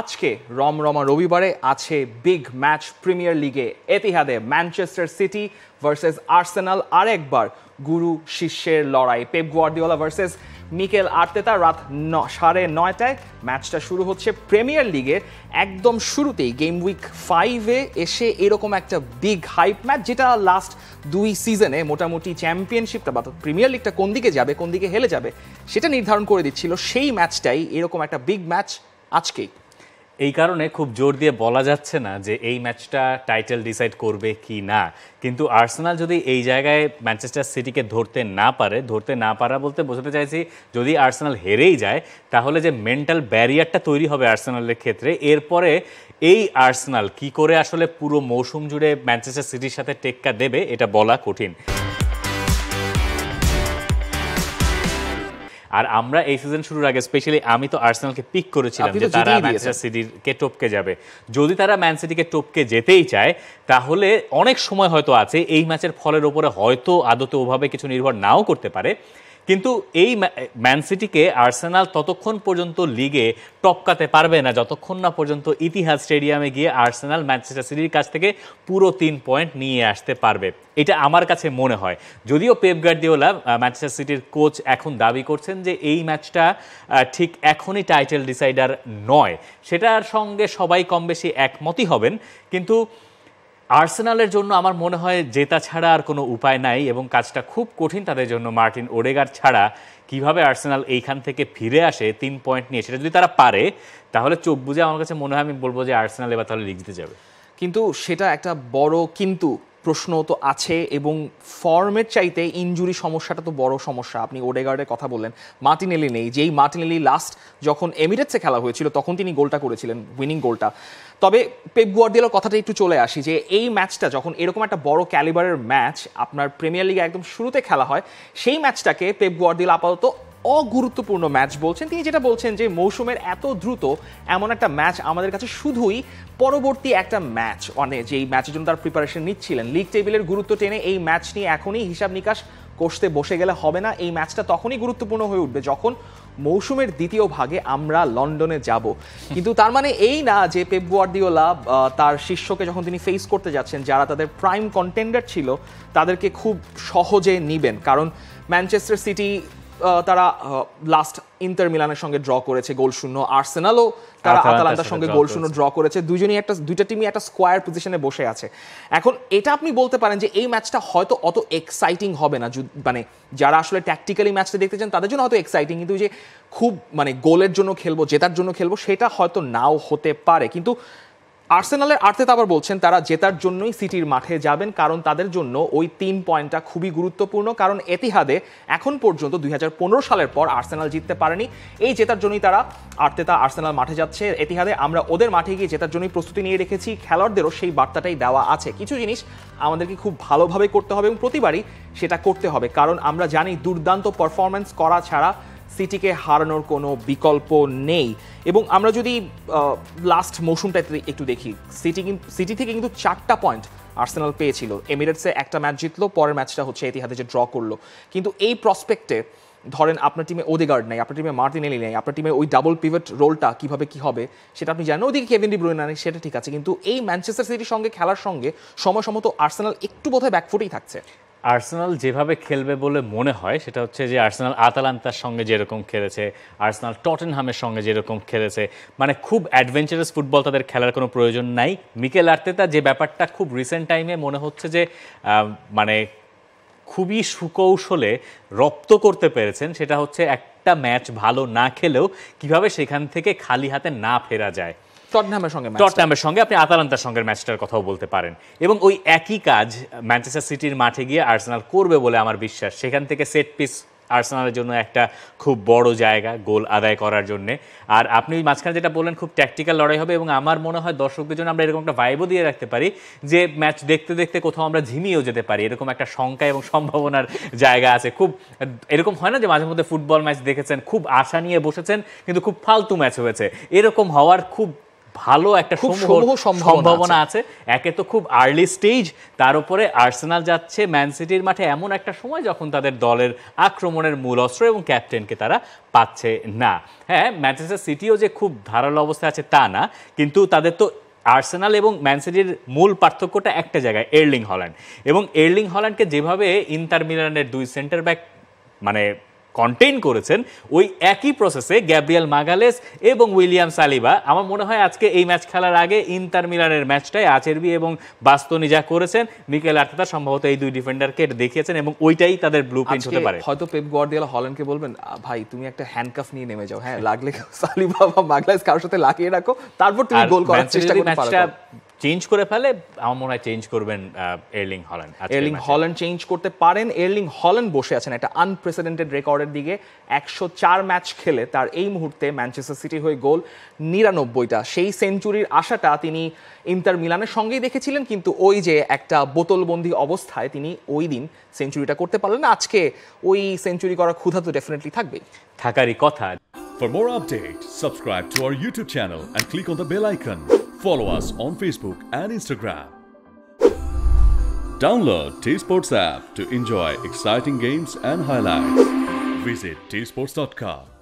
আজকে রমরমা রবিবারে আছে বিগ ম্যাচ প্রিমিয়ার লিগে এতিহাদে ম্যানচেস্টার সিটি ভার্সেস আর্সেনাল আরেকবার গুরু শিষ্যের লড়াই Pep Guardiola versus Mikel Arteta রাত ন সাড়ে নয়টায় ম্যাচটা শুরু হচ্ছে প্রিমিয়ার লিগের একদম শুরুতেই গেম উইক ফাইভে এসে এরকম একটা বিগ হাইপ ম্যাচ যেটা লাস্ট দুই সিজনে মোটামুটি চ্যাম্পিয়নশিপটা বা প্রিমিয়ার লিগটা কোন দিকে যাবে কোন দিকে হেলে যাবে সেটা নির্ধারণ করে দিচ্ছিল সেই ম্যাচটাই এরকম একটা বিগ ম্যাচ আজকেই এই কারণে খুব জোর দিয়ে বলা যাচ্ছে না যে এই ম্যাচটা টাইটেল ডিসাইড করবে কি না কিন্তু আর্সেনাল যদি এই জায়গায় ম্যানচেস্টার সিটিকে ধরতে না পারে ধরতে না পারা বলতে বোঝাতে চাইছি যদি আর্সেনাল হেরেই যায় তাহলে যে মেন্টাল ব্যারিয়ারটা তৈরি হবে আর্সেনালের ক্ষেত্রে এরপরে এই আর্সেনাল কি করে আসলে পুরো মৌসুম জুড়ে ম্যানচেস্টার সিটির সাথে টেক্কা দেবে এটা বলা কঠিন আর আমরা এই সিজন শুরুর আগে স্পেশালি আমি তো আর্সেনালকে পিক করেছিলাম যে তারা ম্যানচেস্টার সিটিকে টপকে যাবে যদি তারা ম্যান সিটিকে টপকে যেতেই চায় তাহলে অনেক সময় হয়তো আছে এই ম্যাচের ফলের ওপরে হয়তো আদতে ওভাবে কিছু নির্ভর নাও করতে পারে কিন্তু এই ম্যান সিটিকে আর্সেনাল ততক্ষণ পর্যন্ত লিগে টপকাতে পারবে না যতক্ষণ না পর্যন্ত ইতিহাস স্টেডিয়ামে গিয়ে আর্সেনাল ম্যানচেস্টার সিটির কাছ থেকে পুরো তিন পয়েন্ট নিয়ে আসতে পারবে এটা আমার কাছে মনে হয় যদিও পেপ গার্দিওলা ম্যানচেস্টার সিটির কোচ এখন দাবি করছেন যে এই ম্যাচটা ঠিক এখনই টাইটেল ডিসাইডার নয় সেটার সঙ্গে সবাই কম বেশি একমতই হবেন কিন্তু আর্সেনালের জন্য আমার মনে হয় জেতা ছাড়া আর কোনো উপায় নাই এবং কাজটা খুব কঠিন তাদের জন্য মার্টিন ওডেগার ছাড়া কিভাবে আর্সেনাল এইখান থেকে ফিরে আসে তিন পয়েন্ট নিয়ে সেটা যদি তারা পারে তাহলে চোখ বুঝে আমার কাছে মনে হয় আমি বলবো যে আর্সেনাল এবার তাহলে লিখতে যাবে কিন্তু সেটা একটা বড় কিন্তু প্রশ্ন তো আছে এবং ফর্মের চাইতে ইঞ্জুরি সমস্যাটা তো বড় সমস্যা আপনি ওডেগার্ডের কথা বললেন মার্টিনেলি নেই যেই মার্টিনেলি লাস্ট যখন এমিরেটসে খেলা হয়েছিল তখন তিনি গোলটা করেছিলেন উইনিং গোলটা তবে পেপ গুয়ার্দিওলার কথাটা একটু চলে আসি যে এই ম্যাচটা যখন এরকম একটা বড় ক্যালিবারের ম্যাচ আপনার প্রিমিয়ার লিগে একদম শুরুতে খেলা হয় সেই ম্যাচটাকে পেপ গুয়ার্দিওলা আপাতত অগুরুত্বপূর্ণ ম্যাচ বলছেন তিনি যেটা বলছেন যে মৌসুমের এত দ্রুত এমন একটা ম্যাচ আমাদের কাছে শুধুই পরবর্তী একটা ম্যাচ মানে যেই ম্যাচের জন্য তার প্রিপারেশন নিচ্ছিলেন লিগ টেবিলের গুরুত্ব টেনে এই ম্যাচ নিয়ে এখনই হিসাব নিকাশ কষতে বসে গেলে হবে না এই ম্যাচটা তখনই গুরুত্বপূর্ণ হয়ে উঠবে যখন মৌসুমের দ্বিতীয় ভাগে আমরা লন্ডনে যাব কিন্তু তার মানে এই না যে পেপ গুয়ার্দিওলা তার শিষ্যকে যখন তিনি ফেস করতে যাচ্ছেন যারা তাদের প্রাইম কন্টেন্ডার ছিল তাদেরকে খুব সহজে নিবেন কারণ ম্যানচেস্টার সিটি তারা লাস্ট ইন্টার মিলানের সঙ্গে ড্র করেছে গোল শূন্য আর্সেনালও তারা আতালান্তার সঙ্গে গোল শূন্য ড্র করেছে দুজনই একটা দুইটা টিমই একটা স্কোয়ার পজিশনে বসে আছে এখন এটা আপনি বলতে পারেন যে এই ম্যাচটা হয়তো অত এক্সাইটিং হবে না মানে যারা আসলে ট্যাকটিক্যালি ম্যাচটা দেখতে চান তাদের জন্য হয়তো এক্সাইটিং কিন্তু যে খুব মানে গোলের জন্য খেলবো জেতার জন্য খেলবো সেটা হয়তো নাও হতে পারে কিন্তু আর্সেনালের আর্তেতা আবার বলছেন তারা জেতার জন্যই সিটির মাঠে যাবেন কারণ তাদের জন্য ওই তিন পয়েন্টটা খুবই গুরুত্বপূর্ণ কারণ এতিহাদে এখন পর্যন্ত দুই সালের পর আর্সেনাল জিততে পারেনি এই জেতার জন্যই তারা আর্তেতা আর্সেনাল মাঠে যাচ্ছে এতিহাদে আমরা ওদের মাঠে গিয়ে জেতার জন্যই প্রস্তুতি নিয়ে রেখেছি খেলোয়াড়দেরও সেই বার্তাটাই দেওয়া আছে কিছু জিনিস আমাদেরকে খুব ভালোভাবে করতে হবে এবং প্রতিবারই সেটা করতে হবে কারণ আমরা জানি দুর্দান্ত পারফরমেন্স করা ছাড়া সিটিকে হারানোর কোনো বিকল্প নেই এবং আমরা যদি লাস্ট মৌসুমটাতে একটু দেখি সিটি কিন্তু সিটি থেকে কিন্তু চারটা পয়েন্ট আর্সেনাল পেয়েছিল এমিরেটসে একটা ম্যাচ জিতলো পরের ম্যাচটা হচ্ছে এতিহাদে যে ড্র করলো কিন্তু এই প্রসপেক্টে ধরেন আপনার টিমে ওদেগার্ড নেই আপনার টিমে এলি নেই আপনার টিমে ওই ডাবল পিভট রোলটা কিভাবে কি হবে সেটা আপনি জানেন ওদিকে কেভিন ডি ব্রুইনা নেই সেটা ঠিক আছে কিন্তু এই ম্যানচেস্টার সিটির সঙ্গে খেলার সঙ্গে সময় সমত আর্সেনাল একটু বোধহয় ব্যাকফুটেই থাকছে আর্সেনাল যেভাবে খেলবে বলে মনে হয় সেটা হচ্ছে যে আর্সেনাল আতালান্তার সঙ্গে যেরকম খেলেছে আর্সেনাল টটেনহামের সঙ্গে যেরকম খেলেছে মানে খুব অ্যাডভেঞ্চারাস ফুটবল তাদের খেলার কোনো প্রয়োজন নাই মিকেল আর্তেতা যে ব্যাপারটা খুব রিসেন্ট টাইমে মনে হচ্ছে যে মানে খুবই সুকৌশলে রপ্ত করতে পেরেছেন সেটা হচ্ছে একটা ম্যাচ ভালো না খেলেও কিভাবে সেখান থেকে খালি হাতে না ফেরা যায় টটনহ্যামের সঙ্গে টটনহ্যামের সঙ্গে আপনি আতালান্তার সঙ্গে ম্যাচটার কথাও বলতে পারেন এবং ওই একই কাজ ম্যানচেস্টার সিটির মাঠে গিয়ে আর্সেনাল করবে বলে আমার বিশ্বাস সেখান থেকে সেট পিস আর্সেনালের জন্য একটা খুব বড় জায়গা গোল আদায় করার জন্যে আর আপনি মাঝখানে যেটা বললেন খুব ট্যাকটিক্যাল লড়াই হবে এবং আমার মনে হয় দর্শকদের জন্য আমরা এরকম একটা ভাইবও দিয়ে রাখতে পারি যে ম্যাচ দেখতে দেখতে কোথাও আমরা ঝিমিয়েও যেতে পারি এরকম একটা শঙ্কা এবং সম্ভাবনার জায়গা আছে খুব এরকম হয় না যে মাঝে মধ্যে ফুটবল ম্যাচ দেখেছেন খুব আশা নিয়ে বসেছেন কিন্তু খুব ফালতু ম্যাচ হয়েছে এরকম হওয়ার খুব ভালো একটা সম্ভাবনা আছে একে তো খুব আর্লি স্টেজ তার উপরে আর্সেনাল যাচ্ছে ম্যান সিটির মাঠে এমন একটা সময় যখন তাদের দলের আক্রমণের মূল অস্ত্র এবং ক্যাপ্টেনকে তারা পাচ্ছে না হ্যাঁ ম্যানচেস্টার সিটিও যে খুব ধারালো অবস্থায় আছে তা না কিন্তু তাদের তো আর্সেনাল এবং ম্যানসিটির মূল পার্থক্যটা একটা জায়গায় এরলিং হল্যান্ড এবং এরলিং হল্যান্ডকে যেভাবে ইন্টার মিলানের দুই সেন্টার ব্যাক মানে কন্টেইন করেছেন ওই একই প্রসেসে গ্যাব্রিয়াল মাগালেস এবং উইলিয়াম সালিবা আমার মনে হয় আজকে এই ম্যাচ খেলার আগে ইন্টার মিলানের ম্যাচটাই আচেরবি এবং বাস্তনি যা করেছেন মিকেল আর্টেতা সম্ভবত এই দুই ডিফেন্ডারকে দেখিয়েছেন এবং ওইটাই তাদের ব্লু প্রিন্ট হতে পারে হয়তো পেপ গর্দিয়ালা হল্যান্ডকে বলবেন ভাই তুমি একটা হ্যান্ডকাফ নিয়ে নেমে যাও হ্যাঁ লাগলে সালিবা বা মাগালেস কারোর সাথে লাগিয়ে রাখো তারপর তুমি গোল করার চেষ্টা করতে পারো চেঞ্জ করে ফেলে আমার মনে হয় চেঞ্জ করবেন Erling Haaland Erling Haaland change করতে পারেন এরলিং হল্যান্ড বসে আছেন একটা আনপ্রেসিডেন্টেড রেকর্ডের দিকে একশো চার ম্যাচ খেলে তার এই মুহূর্তে ম্যানচেস্টার সিটি হয়ে গোল নিরানব্বইটা সেই সেঞ্চুরির আশাটা তিনি ইন্টার মিলানের সঙ্গেই দেখেছিলেন কিন্তু ওই যে একটা বোতলবন্দি অবস্থায় তিনি ওই দিন সেঞ্চুরিটা করতে পারলেন আজকে ওই সেঞ্চুরি করার ক্ষুধা তো ডেফিনেটলি থাকবেই থাকারই কথা For more updates, subscribe to our YouTube channel and click on the bell icon. Follow us on Facebook and Instagram. Download T Sports app to enjoy exciting games and highlights. Visit tsports.com.